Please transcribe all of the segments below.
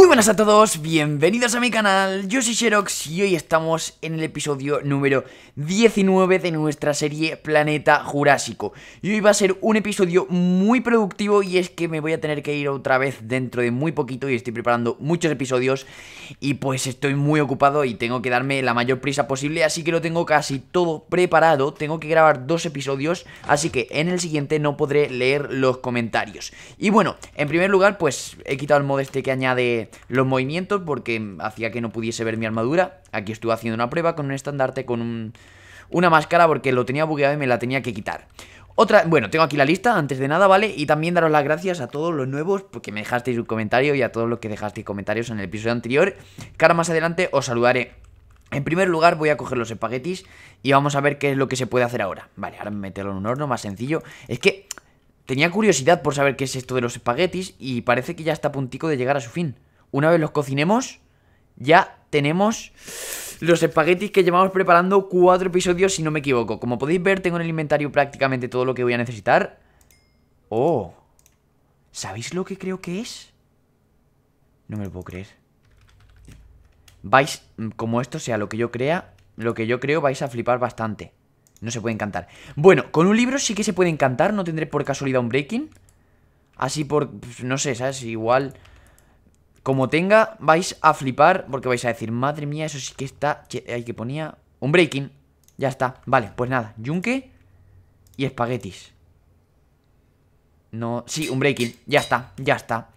Muy buenas a todos, bienvenidos a mi canal, yo soy Xerox y hoy estamos en el episodio número 19 de nuestra serie Planeta Jurásico Y hoy va a ser un episodio muy productivo y es que me voy a tener que ir otra vez dentro de muy poquito y estoy preparando muchos episodios Y pues estoy muy ocupado y tengo que darme la mayor prisa posible, así que lo tengo casi todo preparado Tengo que grabar dos episodios, así que en el siguiente no podré leer los comentarios Y bueno, en primer lugar pues he quitado el modo este que añade los movimientos porque hacía que no pudiese ver mi armadura. Aquí estuve haciendo una prueba con un estandarte, con una máscara porque lo tenía bugueado y me la tenía que quitar. Otra, bueno, tengo aquí la lista, antes de nada, ¿vale? Y también daros las gracias a todos los nuevos porque me dejasteis un comentario y a todos los que dejasteis comentarios en el episodio anterior. Cara, más adelante os saludaré. En primer lugar voy a coger los espaguetis y vamos a ver qué es lo que se puede hacer ahora. Vale, ahora meterlo en un horno más sencillo. Es que tenía curiosidad por saber qué es esto de los espaguetis y parece que ya está a puntico de llegar a su fin. Una vez los cocinemos, ya tenemos los espaguetis que llevamos preparando cuatro episodios, si no me equivoco. Como podéis ver, tengo en el inventario prácticamente todo lo que voy a necesitar. ¡Oh! ¿Sabéis lo que creo que es? No me lo puedo creer. Vais, como esto sea lo que yo crea, lo que yo creo vais a flipar bastante. No se puede encantar. Bueno, con un libro sí que se puede encantar, no tendré por casualidad un breaking. Así por, pues, no sé, ¿sabes? Igual como tenga, vais a flipar porque vais a decir, madre mía, eso sí que está... Hay que ponía un breaking. Ya está. Vale, pues nada, yunque y espaguetis. No, sí, un breaking. Ya está, ya está.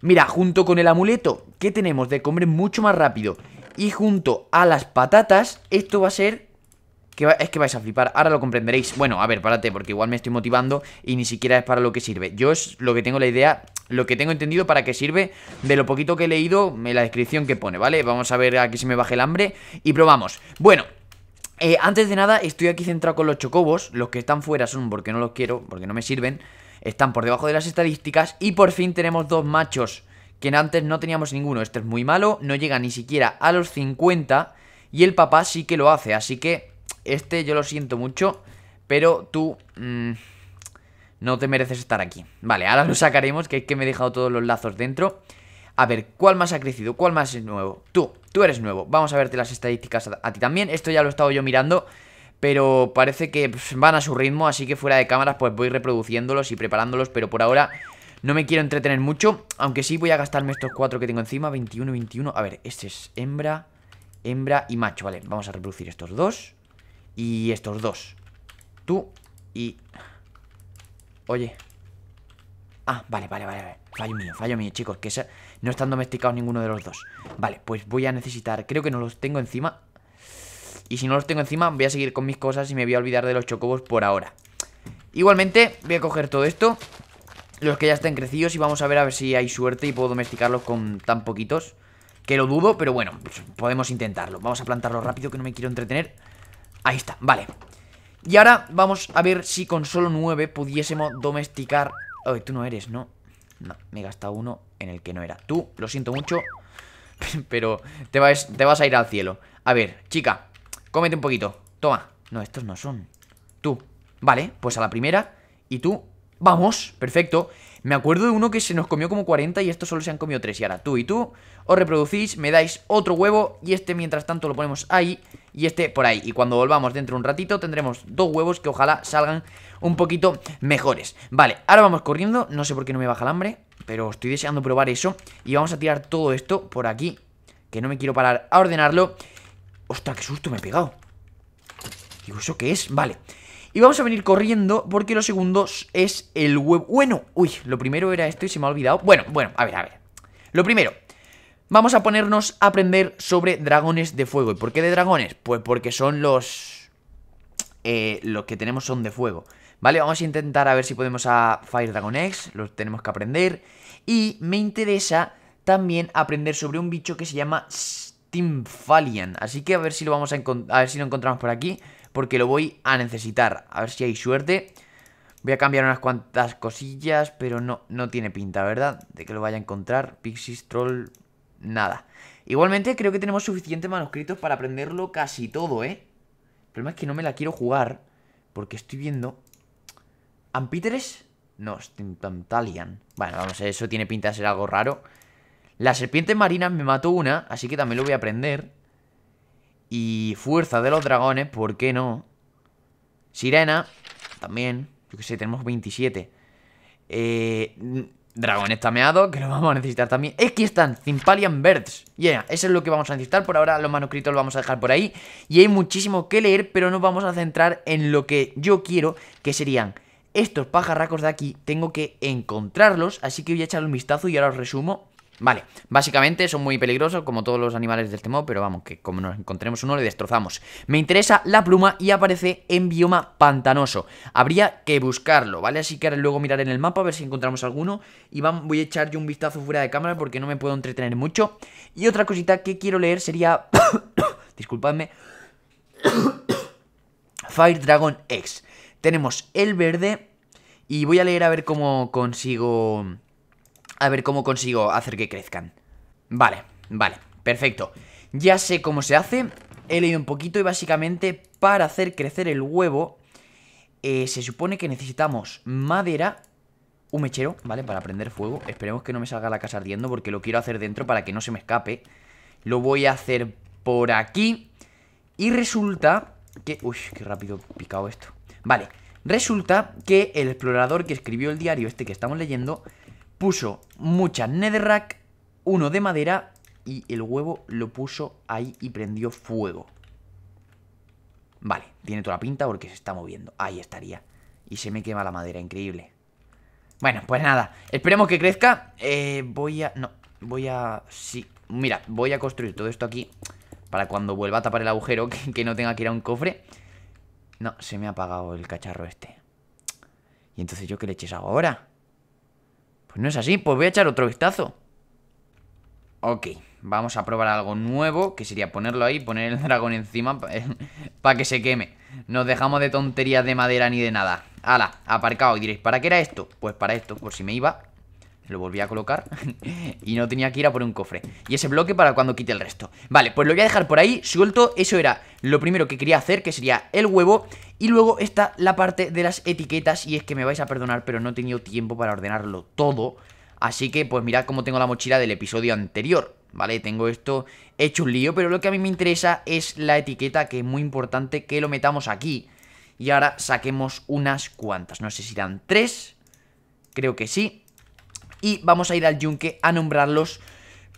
Mira, junto con el amuleto que tenemos de comer mucho más rápido y junto a las patatas, esto va a ser... Que es que vais a flipar, ahora lo comprenderéis. Bueno, a ver, párate, porque igual me estoy motivando y ni siquiera es para lo que sirve. Yo es lo que tengo la idea lo que tengo entendido para qué sirve de lo poquito que he leído en la descripción que pone, ¿vale? Vamos a ver aquí si me baje el hambre y probamos. Bueno, eh, antes de nada estoy aquí centrado con los chocobos, los que están fuera son porque no los quiero, porque no me sirven, están por debajo de las estadísticas y por fin tenemos dos machos que antes no teníamos ninguno, este es muy malo, no llega ni siquiera a los 50 y el papá sí que lo hace, así que este yo lo siento mucho, pero tú... Mm, no te mereces estar aquí. Vale, ahora lo sacaremos, que es que me he dejado todos los lazos dentro. A ver, ¿cuál más ha crecido? ¿Cuál más es nuevo? Tú, tú eres nuevo. Vamos a verte las estadísticas a, ti también. Esto ya lo he estado yo mirando, pero parece que pues, van a su ritmo, así que fuera de cámaras pues voy reproduciéndolos y preparándolos, pero por ahora... No me quiero entretener mucho, aunque sí voy a gastarme estos cuatro que tengo encima, 21, 21. A ver, este es hembra, hembra y macho, vale. Vamos a reproducir estos dos y estos dos. Tú y Oye. Ah, vale, vale, vale, Fallo mío, fallo mío, chicos. Que no están domesticados ninguno de los dos. Vale, pues voy a necesitar... Creo que no los tengo encima. Y si no los tengo encima, voy a seguir con mis cosas y me voy a olvidar de los chocobos por ahora. Igualmente, voy a coger todo esto. Los que ya estén crecidos y vamos a ver a ver si hay suerte y puedo domesticarlos con tan poquitos. Que lo dudo, pero bueno, pues podemos intentarlo. Vamos a plantarlo rápido que no me quiero entretener. Ahí está, vale. Y ahora vamos a ver si con solo nueve pudiésemos domesticar... Oye, tú no eres, ¿no? No, me he gastado uno en el que no era. Tú, lo siento mucho, pero te vas, te vas a ir al cielo. A ver, chica, cómete un poquito. Toma. No, estos no son. Tú. Vale, pues a la primera. Y tú. ¡Vamos! Perfecto. Me acuerdo de uno que se nos comió como 40 y estos solo se han comido 3. Y ahora tú y tú os reproducís, me dais otro huevo y este mientras tanto lo ponemos ahí y este por ahí. Y cuando volvamos dentro de un ratito tendremos dos huevos que ojalá salgan un poquito mejores. Vale, ahora vamos corriendo. No sé por qué no me baja el hambre, pero estoy deseando probar eso. Y vamos a tirar todo esto por aquí, que no me quiero parar a ordenarlo. ¡Ostras, qué susto me he pegado! Digo, ¿eso qué es? Vale, y vamos a venir corriendo porque lo segundo es el huevo. Bueno, uy, lo primero era esto y se me ha olvidado. Bueno, bueno, a ver, a ver. Lo primero, vamos a ponernos a aprender sobre dragones de fuego. ¿Y por qué de dragones? Pues porque son los... Eh, los que tenemos son de fuego. Vale, vamos a intentar a ver si podemos a Fire Dragon X, los tenemos que aprender. Y me interesa también aprender sobre un bicho que se llama steamphalian Así que a ver si lo vamos a, a ver si lo encontramos por aquí porque lo voy a necesitar. A ver si hay suerte. Voy a cambiar unas cuantas cosillas, pero no, no tiene pinta, ¿verdad? De que lo vaya a encontrar. Pixies, Troll, nada. Igualmente creo que tenemos suficientes manuscritos para aprenderlo casi todo, ¿eh? El problema es que no me la quiero jugar, porque estoy viendo... ¿Ampíteres? No, Stintantalian. Bueno, vamos, eso tiene pinta de ser algo raro. La serpiente marina me mató una, así que también lo voy a aprender. Y fuerza de los dragones, ¿por qué no? Sirena, también. Yo qué sé, tenemos 27. Eh, dragones tameados, que lo vamos a necesitar también. que están, Zimpalian Birds. Yeah, eso es lo que vamos a necesitar. Por ahora los manuscritos los vamos a dejar por ahí. Y hay muchísimo que leer, pero nos vamos a centrar en lo que yo quiero, que serían estos pajarracos de aquí. Tengo que encontrarlos, así que voy a echar un vistazo y ahora os resumo Vale, básicamente son muy peligrosos como todos los animales de este modo, pero vamos, que como nos encontremos uno le destrozamos. Me interesa la pluma y aparece en bioma pantanoso. Habría que buscarlo, ¿vale? Así que ahora luego miraré en el mapa a ver si encontramos alguno y voy a echar yo un vistazo fuera de cámara porque no me puedo entretener mucho. Y otra cosita que quiero leer sería... Disculpadme. Fire Dragon X. Tenemos el verde y voy a leer a ver cómo consigo a ver cómo consigo hacer que crezcan. Vale, vale, perfecto. Ya sé cómo se hace, he leído un poquito y básicamente para hacer crecer el huevo eh, se supone que necesitamos madera, un mechero, ¿vale? Para prender fuego. Esperemos que no me salga la casa ardiendo porque lo quiero hacer dentro para que no se me escape. Lo voy a hacer por aquí. Y resulta que... Uy, qué rápido picado esto. Vale, resulta que el explorador que escribió el diario este que estamos leyendo puso muchas netherrack, uno de madera y el huevo lo puso ahí y prendió fuego. Vale, tiene toda la pinta porque se está moviendo. Ahí estaría. Y se me quema la madera, increíble. Bueno, pues nada, esperemos que crezca. Eh, voy a... No, voy a... Sí, mira, voy a construir todo esto aquí para cuando vuelva a tapar el agujero que, no tenga que ir a un cofre. No, se me ha apagado el cacharro este. Y entonces yo qué leches hago ahora. Pues no es así, pues voy a echar otro vistazo. Ok, vamos a probar algo nuevo, que sería ponerlo ahí, poner el dragón encima para que se queme. Nos dejamos de tonterías de madera ni de nada. Ala, aparcado. Y diréis, ¿para qué era esto? Pues para esto, por si me iba, lo volví a colocar y no tenía que ir a por un cofre. Y ese bloque para cuando quite el resto. Vale, pues lo voy a dejar por ahí, suelto. Eso era lo primero que quería hacer, que sería el huevo. Y luego está la parte de las etiquetas. Y es que me vais a perdonar, pero no he tenido tiempo para ordenarlo todo. Así que, pues mirad cómo tengo la mochila del episodio anterior. ¿vale? Tengo esto hecho un lío, pero lo que a mí me interesa es la etiqueta, que es muy importante que lo metamos aquí. Y ahora saquemos unas cuantas, no sé si eran tres, creo que sí. Y vamos a ir al yunque a nombrarlos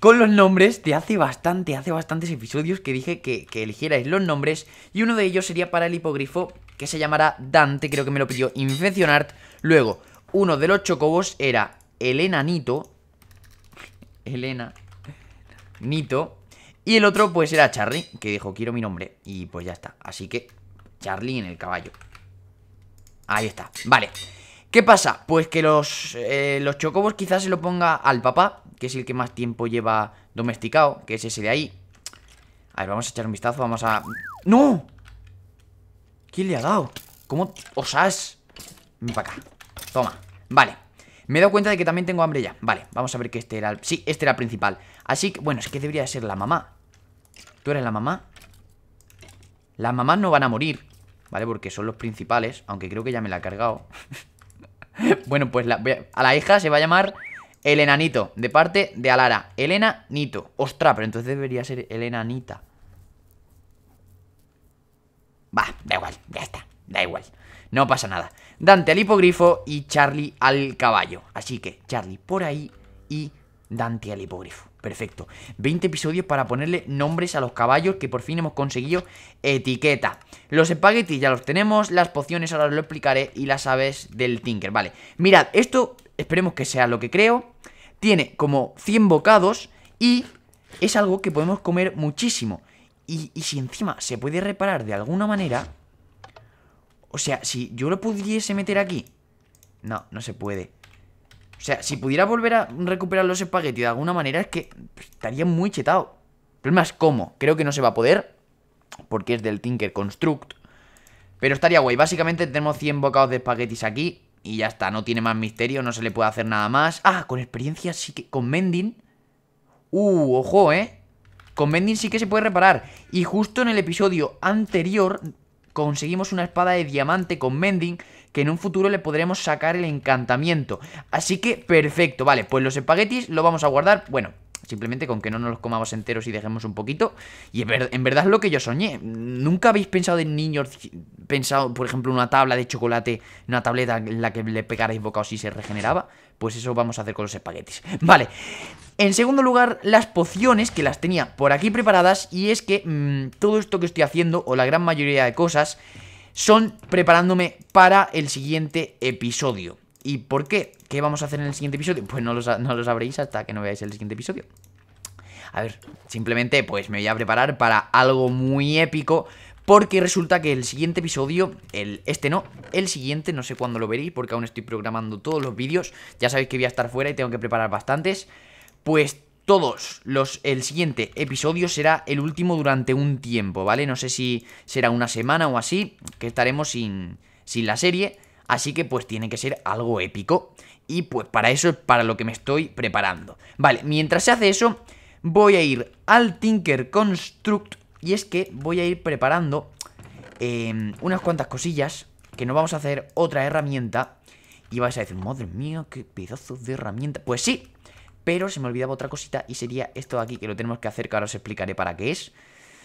con los nombres de hace bastante, hace bastantes episodios que dije que, eligierais los nombres. Y uno de ellos sería para el hipogrifo, que se llamará Dante, creo que me lo pidió Infeccionart. Luego, uno de los chocobos era Elena Nito Elena. Nito. Y el otro, pues, era Charlie, que dijo, quiero mi nombre. Y pues ya está. Así que, Charlie en el caballo. Ahí está. Vale. ¿Qué pasa? Pues que los, eh, los chocobos quizás se lo ponga al papá, que es el que más tiempo lleva domesticado, que es ese de ahí. A ver, vamos a echar un vistazo, vamos a... ¡No! ¿Quién le ha dado? ¿Cómo osas? Ven para acá. Toma. Vale. Me he dado cuenta de que también tengo hambre ya. Vale, vamos a ver que este era... El... Sí, este era el principal. Así que, bueno, es que debería ser la mamá. ¿Tú eres la mamá? Las mamás no van a morir, ¿vale? Porque son los principales, aunque creo que ya me la ha cargado. bueno, pues a la hija se va a llamar Elena Nito, de parte de Alara. Elena Nito. Ostras, pero entonces debería ser Elena Nita. Va, da igual, ya está, da igual. No pasa nada. Dante al hipogrifo y Charlie al caballo. Así que Charlie por ahí y Dante al hipogrifo. Perfecto. 20 episodios para ponerle nombres a los caballos que por fin hemos conseguido etiqueta. Los espaguetis ya los tenemos, las pociones ahora os lo explicaré y las aves del Tinker. Vale, mirad, esto esperemos que sea lo que creo. Tiene como 100 bocados y es algo que podemos comer muchísimo. Y, y si encima se puede reparar de alguna manera... O sea, si yo lo pudiese meter aquí... No, no se puede. O sea, si pudiera volver a recuperar los espaguetis de alguna manera, es que estaría muy chetado. El problema es cómo. Creo que no se va a poder, porque es del Tinker Construct. Pero estaría guay. Básicamente tenemos 100 bocados de espaguetis aquí y ya está. No tiene más misterio, no se le puede hacer nada más. Ah, con experiencia sí que... Con Mending. Uh, ojo, ¿eh? Con Mending sí que se puede reparar. Y justo en el episodio anterior conseguimos una espada de diamante con Mending que en un futuro le podremos sacar el encantamiento. Así que perfecto, vale, pues los espaguetis lo vamos a guardar, bueno, Simplemente con que no nos los comamos enteros y dejemos un poquito. Y en verdad es lo que yo soñé. Nunca habéis pensado en niños, pensado, por ejemplo, una tabla de chocolate, una tableta en la que le pegarais bocados y se regeneraba. Pues eso vamos a hacer con los espaguetis. Vale. En segundo lugar, las pociones que las tenía por aquí preparadas. Y es que mm, todo esto que estoy haciendo, o la gran mayoría de cosas, son preparándome para el siguiente episodio. ¿Y por qué? ¿Qué vamos a hacer en el siguiente episodio? Pues no lo, sabréis hasta que no veáis el siguiente episodio. A ver, simplemente pues me voy a preparar para algo muy épico porque resulta que el siguiente episodio, el, este no, el siguiente, no sé cuándo lo veréis porque aún estoy programando todos los vídeos. Ya sabéis que voy a estar fuera y tengo que preparar bastantes. Pues todos los el siguiente episodio será el último durante un tiempo, ¿vale? No sé si será una semana o así, que estaremos sin, sin la serie, así que pues tiene que ser algo épico y pues para eso es para lo que me estoy preparando. Vale, mientras se hace eso, voy a ir al Tinker Construct y es que voy a ir preparando em, unas cuantas cosillas que no vamos a hacer otra herramienta y vais a decir, madre mía, qué pedazo de herramienta. Pues sí, pero se me olvidaba otra cosita y sería esto de aquí que lo tenemos que hacer, que ahora os explicaré para qué es.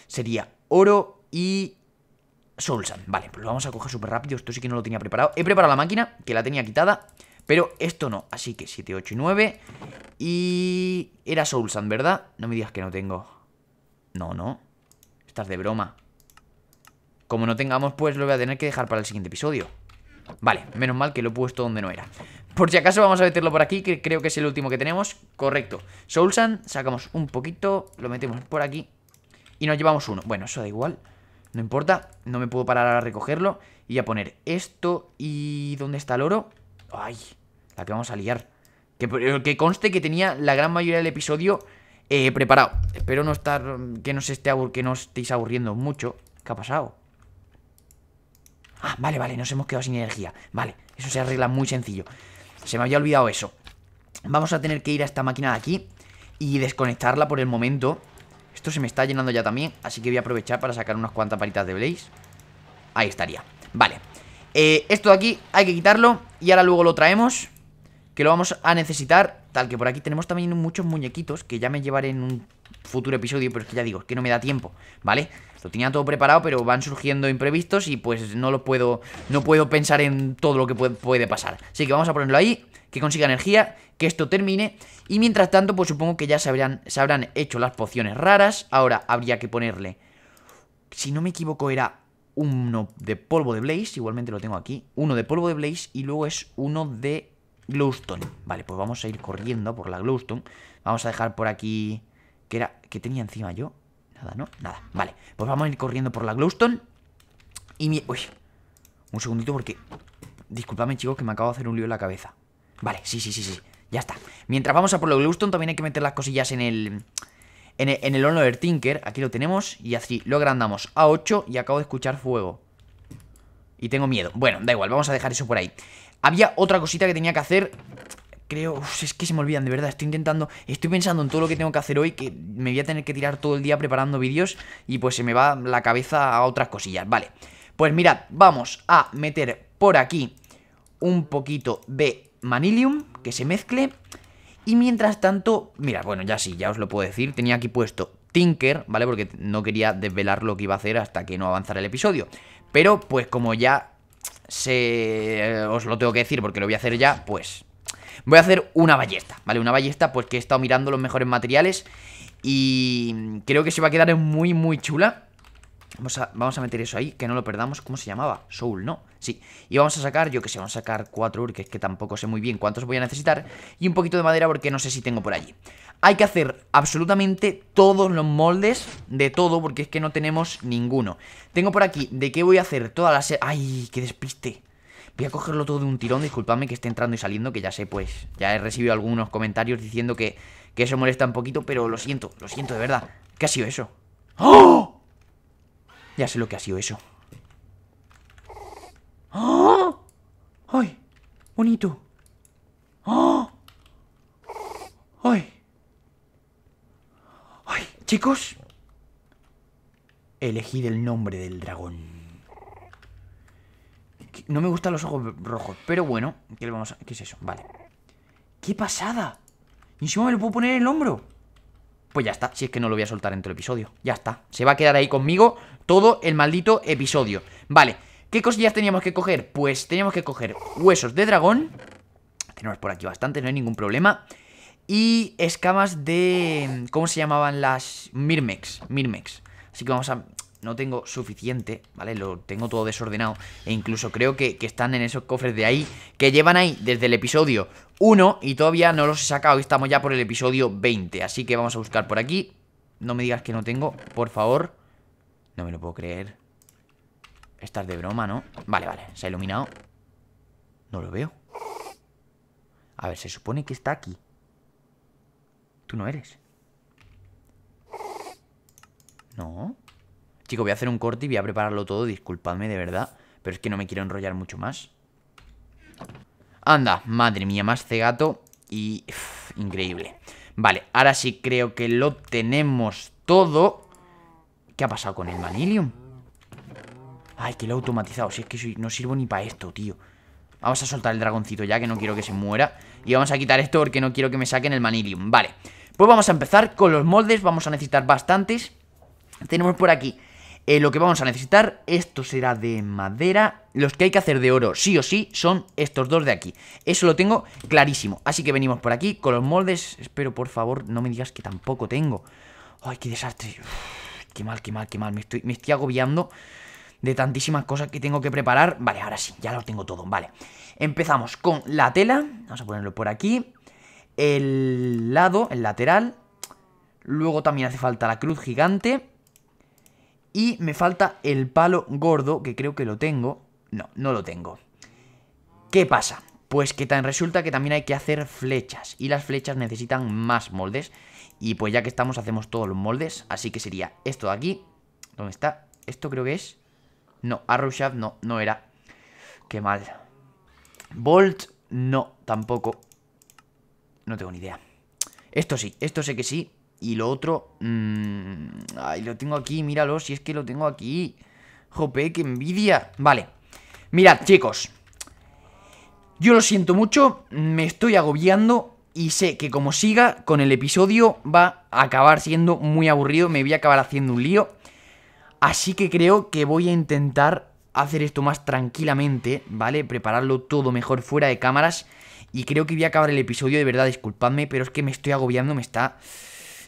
Sería oro y Soul Vale, pues lo vamos a coger súper rápido. Esto sí que no lo tenía preparado. He preparado la máquina, que la tenía quitada, pero esto no. Así que 7, 8 y 9. Y era Soul ¿verdad? No me digas que no tengo. No, no. Estás de broma. Como no tengamos, pues lo voy a tener que dejar para el siguiente episodio. Vale, menos mal que lo he puesto donde no era Por si acaso vamos a meterlo por aquí Que creo que es el último que tenemos Correcto Soulsan, sacamos un poquito Lo metemos por aquí Y nos llevamos uno Bueno, eso da igual No importa No me puedo parar a recogerlo Y a poner esto Y... ¿Dónde está el oro? Ay, la que vamos a liar que, que conste que tenía la gran mayoría del episodio eh, preparado Espero no estar... Que no, que no estéis aburriendo mucho ¿Qué ha pasado? Ah, vale, vale, nos hemos quedado sin energía. Vale, eso se arregla muy sencillo. Se me había olvidado eso. Vamos a tener que ir a esta máquina de aquí y desconectarla por el momento. Esto se me está llenando ya también, así que voy a aprovechar para sacar unas cuantas palitas de Blaze. Ahí estaría. Vale. Eh, esto de aquí hay que quitarlo y ahora luego lo traemos, que lo vamos a necesitar que por aquí tenemos también muchos muñequitos que ya me llevaré en un futuro episodio, pero es que ya digo, es que no me da tiempo, ¿vale? Lo tenía todo preparado, pero van surgiendo imprevistos y pues no lo puedo, no puedo pensar en todo lo que puede, pasar. Así que vamos a ponerlo ahí, que consiga energía, que esto termine y mientras tanto pues supongo que ya se habrán hecho las pociones raras. Ahora habría que ponerle, si no me equivoco era uno de polvo de Blaze, igualmente lo tengo aquí, uno de polvo de Blaze y luego es uno de Glowstone. Vale, pues vamos a ir corriendo por la Glowstone. Vamos a dejar por aquí... ¿Qué era? ¿Qué tenía encima yo? Nada, ¿no? Nada. Vale, pues vamos a ir corriendo por la Glowstone. Y Uy, un segundito porque... Disculpadme, chicos, que me acabo de hacer un lío en la cabeza. Vale, sí, sí, sí, sí. Ya está. Mientras vamos a por la Glowstone también hay que meter las cosillas en el... En el, en el Tinker, aquí lo tenemos Y así lo agrandamos a 8 y acabo de escuchar fuego Y tengo miedo, bueno, da igual, vamos a dejar eso por ahí había otra cosita que tenía que hacer creo, uf, es que se me olvidan, de verdad, estoy intentando, estoy pensando en todo lo que tengo que hacer hoy, que me voy a tener que tirar todo el día preparando vídeos y pues se me va la cabeza a otras cosillas, vale. Pues mirad, vamos a meter por aquí un poquito de manilium, que se mezcle, y mientras tanto, mirad, bueno, ya sí, ya os lo puedo decir, tenía aquí puesto Tinker, ¿vale? Porque no quería desvelar lo que iba a hacer hasta que no avanzara el episodio, pero pues como ya se, eh, os lo tengo que decir porque lo voy a hacer ya, pues voy a hacer una ballesta, ¿vale? Una ballesta pues que he estado mirando los mejores materiales y creo que se va a quedar muy muy chula. Vamos a, meter eso ahí, que no lo perdamos. ¿Cómo se llamaba? Soul, ¿no? Sí. Y vamos a sacar, yo que sé, vamos a sacar cuatro urques, que tampoco sé muy bien cuántos voy a necesitar. Y un poquito de madera porque no sé si tengo por allí. Hay que hacer absolutamente todos los moldes de todo porque es que no tenemos ninguno. Tengo por aquí de qué voy a hacer todas las... ¡Ay, qué despiste! Voy a cogerlo todo de un tirón, disculpadme que esté entrando y saliendo, que ya sé, pues, ya he recibido algunos comentarios diciendo que, que eso molesta un poquito, pero lo siento, lo siento de verdad. ¿Qué ha sido eso? ¡Oh! Ya sé lo que ha sido eso. ¡Oh! ¡Ay! Bonito. ¡Ah! ¡Ay! ¡Ay! Chicos. Elegid el nombre del dragón. No me gustan los ojos rojos, pero bueno, ¿qué, ¿qué es eso? Vale. ¡Qué pasada! Y encima me lo puedo poner en el hombro pues ya está, si es que no lo voy a soltar en todo episodio. Ya está, se va a quedar ahí conmigo todo el maldito episodio. Vale, ¿qué cosillas teníamos que coger? Pues teníamos que coger huesos de dragón. Tenemos por aquí bastante, no hay ningún problema. Y escamas de... ¿Cómo se llamaban las? Mirmex, Mirmex. Así que vamos a no tengo suficiente, ¿vale? Lo tengo todo desordenado. E incluso creo que, están en esos cofres de ahí, que llevan ahí desde el episodio 1 y todavía no los he sacado. Y Estamos ya por el episodio 20, así que vamos a buscar por aquí. No me digas que no tengo, por favor. No me lo puedo creer. Estás de broma, ¿no? Vale, vale, se ha iluminado. No lo veo. A ver, se supone que está aquí. Tú no eres. No. Chico, voy a hacer un corte y voy a prepararlo todo, disculpadme de verdad, pero es que no me quiero enrollar mucho más. Anda, madre mía, más cegato y... increíble. Vale, ahora sí creo que lo tenemos todo. ¿Qué ha pasado con el Manilium? Ay, que lo he automatizado. Si es que no sirvo ni para esto, tío. Vamos a soltar el dragoncito ya, que no quiero que se muera. Y vamos a quitar esto porque no quiero que me saquen el Manilium. Vale, pues vamos a empezar con los moldes. Vamos a necesitar bastantes. Tenemos por aquí eh, lo que vamos a necesitar, esto será de madera. Los que hay que hacer de oro, sí o sí, son estos dos de aquí. Eso lo tengo clarísimo. Así que venimos por aquí con los moldes. Espero, por favor, no me digas que tampoco tengo. Ay, qué desastre. qué mal, qué mal, qué mal. Me estoy, me estoy agobiando de tantísimas cosas que tengo que preparar. Vale, ahora sí, ya lo tengo todo. Vale, empezamos con la tela. Vamos a ponerlo por aquí. El lado, el lateral. Luego también hace falta la cruz gigante. Y me falta el palo gordo, que creo que lo tengo. No, no lo tengo. ¿Qué pasa? Pues que tan resulta que también hay que hacer flechas. Y las flechas necesitan más moldes. Y pues ya que estamos, hacemos todos los moldes. Así que sería esto de aquí. ¿Dónde está? Esto creo que es... No, Arrow no, no era. Qué mal. Bolt, no, tampoco. No tengo ni idea. Esto sí, esto sé que sí. Y lo otro... Mmm, ay, lo tengo aquí, míralo, si es que lo tengo aquí. Jope, qué envidia. Vale. Mirad, chicos. Yo lo siento mucho, me estoy agobiando y sé que como siga con el episodio va a acabar siendo muy aburrido, me voy a acabar haciendo un lío. Así que creo que voy a intentar hacer esto más tranquilamente, ¿vale? Prepararlo todo mejor fuera de cámaras. Y creo que voy a acabar el episodio, de verdad, disculpadme, pero es que me estoy agobiando, me está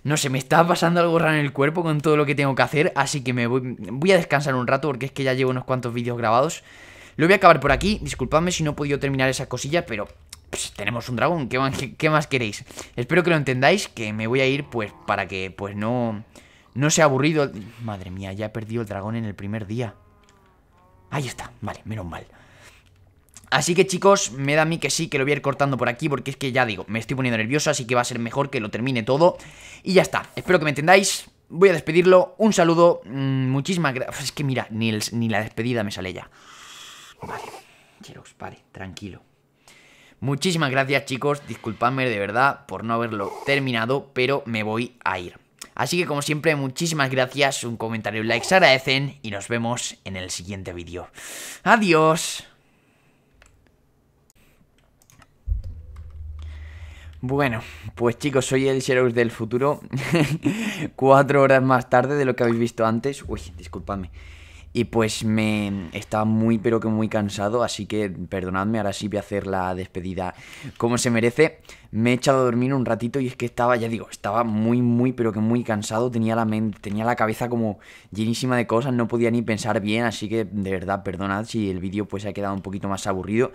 no sé, me está pasando algo raro en el cuerpo con todo lo que tengo que hacer, así que me voy, voy a descansar un rato porque es que ya llevo unos cuantos vídeos grabados. Lo voy a acabar por aquí, disculpadme si no he podido terminar esa cosilla, pero pues, tenemos un dragón, ¿qué más, qué, más queréis? Espero que lo entendáis, que me voy a ir pues para que pues no, no sea aburrido. Madre mía, ya he perdido el dragón en el primer día. Ahí está, vale, menos mal. Así que chicos, me da a mí que sí, que lo voy a ir cortando por aquí porque es que ya digo, me estoy poniendo nervioso, así que va a ser mejor que lo termine todo. Y ya está, espero que me entendáis, voy a despedirlo, un saludo, mm, muchísimas gracias. Es que mira, ni, ni la despedida me sale ya. Vale, vale, tranquilo. Muchísimas gracias chicos, disculpadme de verdad por no haberlo terminado, pero me voy a ir. Así que como siempre, muchísimas gracias, un comentario y un like se agradecen y nos vemos en el siguiente vídeo. Adiós. Bueno, pues chicos, soy el Xerox del futuro. Cuatro horas más tarde de lo que habéis visto antes. Uy, disculpadme. Y pues me estaba muy, pero que muy cansado, así que perdonadme, ahora sí voy a hacer la despedida como se merece. Me he echado a dormir un ratito y es que estaba, ya digo, estaba muy, muy, pero que muy cansado. Tenía la mente, tenía la cabeza como llenísima de cosas, no podía ni pensar bien, así que de verdad, perdonad si el vídeo pues ha quedado un poquito más aburrido.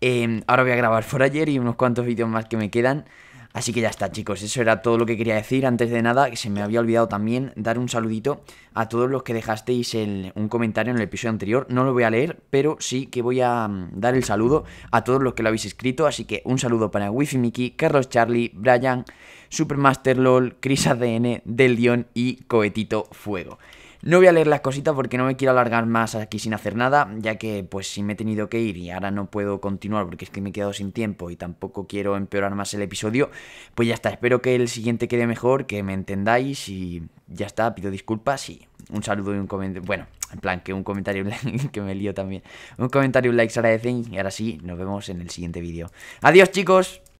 Eh, ahora voy a grabar por ayer y unos cuantos vídeos más que me quedan. Así que ya está, chicos, eso era todo lo que quería decir. Antes de nada, se me había olvidado también dar un saludito a todos los que dejasteis un comentario en el episodio anterior. No lo voy a leer, pero sí que voy a mm, dar el saludo a todos los que lo habéis escrito. Así que un saludo para Wifi Mickey, Carlos Charlie, Brian, Supermaster LOL, Chris ADN, Del Dion y Cohetito Fuego. No voy a leer las cositas porque no me quiero alargar más aquí sin hacer nada, ya que pues si me he tenido que ir y ahora no puedo continuar porque es que me he quedado sin tiempo y tampoco quiero empeorar más el episodio, pues ya está, espero que el siguiente quede mejor, que me entendáis y ya está, pido disculpas y un saludo y un comentario, bueno, en plan que un comentario que me lío también, un comentario, un like se agradecen y ahora sí, nos vemos en el siguiente vídeo. Adiós chicos.